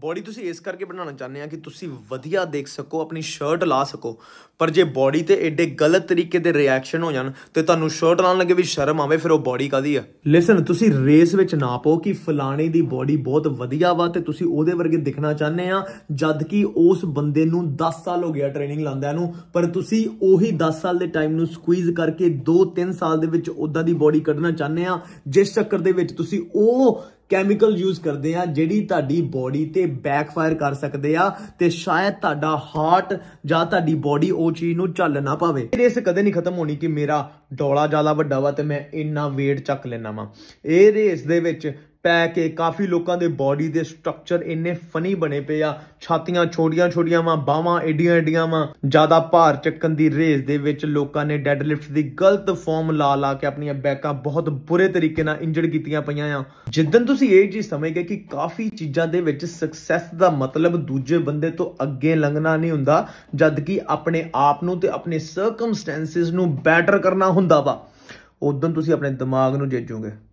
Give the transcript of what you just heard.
body ਤੁਸੀਂ ਇਸ ਕਰਕੇ ਬਣਾਉਣਾ ਚਾਹੁੰਦੇ ਆ ਕਿ ਤੁਸੀਂ ਵਧੀਆ ਦੇਖ ਸਕੋ ਆਪਣੀ ਸ਼ਰਟ ਲਾ ਸਕੋ ਪਰ ਜੇ ਬੋਡੀ ਤੇ ਐਡੇ ਗਲਤ ਤਰੀਕੇ ਦੇ ਰਿਐਕਸ਼ਨ ਹੋ ਜਾਣ ਤੇ ਤੁਹਾਨੂੰ ਸ਼ਰਟ ਲਾਣ ਲੱਗੇ ਵੀ ਸ਼ਰਮ ਆਵੇ ਫਿਰ ਉਹ ਬੋਡੀ ਕਾਦੀ ਆ ਲਿਸਨ ਤੁਸੀਂ ਰੇਸ ਵਿੱਚ ਨਾ ਪਾਓ ਕਿ ਫਲਾਣੇ ਦੀ ਬੋਡੀ ਬਹੁਤ ਵਧੀਆ ਵਾ ਤੇ ਤੁਸੀਂ ਉਹਦੇ ਵਰਗੇ ਦਿਖਣਾ ਚਾਹੁੰਦੇ ਆ ਜਦ ਕਿ ਉਸ ਬੰਦੇ ਨੂੰ 10 ਸਾਲ ਹੋ ਗਿਆ ਟ੍ਰੇਨਿੰਗ ਲਾਉਂਦਿਆਂ ਨੂੰ ਪਰ ਤੁਸੀਂ ਉਹੀ 10 ਸਾਲ ਦੇ ਟਾਈਮ ਨੂੰ ਸਕੁਈਜ਼ ਕਰਕੇ 2-3 ਸਾਲ ਦੇ ਵਿੱਚ ਉਦਾਂ ਦੀ ਬੋਡੀ ਕੱਢਣਾ ਚਾਹੁੰਦੇ ਆ ਜਿਸ ਚੱਕਰ ਦੇ ਵਿੱਚ ਤੁਸੀਂ ਉਹ ਕੈਮੀਕਲ ਯੂਜ਼ ਕਰਦੇ ਆ ਜਿਹੜੀ ਤੁਹਾਡੀ ਬੋਡੀ ਤੇ ਬੈਕਫਾਇਰ ਕਰ ਸਕਦੇ ਆ ਤੇ ਸ਼ਾਇਦ ਤੁਹਾਡਾ ਹਾਰਟ ਜਾਂ ਤੁਹਾਡੀ ਬੋਡੀ ਉਹ ਚੀਜ਼ ਨੂੰ ਚੱਲ ਨਾ ਪਾਵੇ ਇਹ ਰੇਸ ਕਦੇ ਨਹੀਂ ਖਤਮ ਹੋਣੀ ਕਿ ਮੇਰਾ ਡੋਲਾ ਜ਼ਿਆਦਾ ਵੱਡਾ ਵਾ ਤੇ ਮੈਂ ਇੰਨਾ weight ਚੱਕ ਲੈਣਾ ਵਾ ਇਹ ਰੇਸ ਦੇ ਵਿੱਚ ਪੈ ਕੇ ਕਾਫੀ ਲੋਕਾਂ ਦੇ ਬਾਡੀ ਦੇ ਸਟਰਕਚਰ ਇੰਨੇ ਫਨੀ ਬਣੇ ਪਏ ਆ ਛਾਤੀਆਂ ਛੋਟੀਆਂ ਛੋਟੀਆਂ ਵਾਂ ਬਾਹਾਂ ਏਡੀਆਂ ਏਡੀਆਂ ਵਾਂ ਜ਼ਿਆਦਾ ਭਾਰ ਚੱਕਣ ਦੀ ਰੇਸ ਦੇ ਵਿੱਚ ਲੋਕਾਂ ਨੇ ਡੈੱਡ ਲਿਫਟ ਦੀ ਗਲਤ ਫਾਰਮ ਲਾ ਲਾ ਕੇ ਆਪਣੀਆਂ ਬੈਕਾਂ ਬਹੁਤ ਬੁਰੇ ਤਰੀਕੇ ਨਾਲ ਇੰਜਰਡ ਕੀਤੀਆਂ ਪਈਆਂ ਆ ਜਿੱਦਨ ਤੁਸੀਂ ਇਹ ਜੀ ਸਮਝ ਗਏ ਕਿ ਕਾਫੀ ਚੀਜ਼ਾਂ ਦੇ ਵਿੱਚ ਸਕਸੈਸ ਦਾ ਮਤਲਬ ਦੂਜੇ ਬੰਦੇ ਤੋਂ ਅੱਗੇ ਲੰਘਣਾ ਨਹੀਂ ਹੁੰਦਾ ਜਦ ਕਿ ਆਪਣੇ ਆਪ ਨੂੰ ਤੇ ਆਪਣੇ ਸਰਕਮਸਟੈਂਸਸ ਨੂੰ ਬੈਟਰ ਕਰਨਾ ਹੁੰਦਾ ਵਾ ਉਦੋਂ ਤੁਸੀਂ ਆਪਣੇ ਦਿਮਾਗ ਨੂੰ ਜੇਜੋਗੇ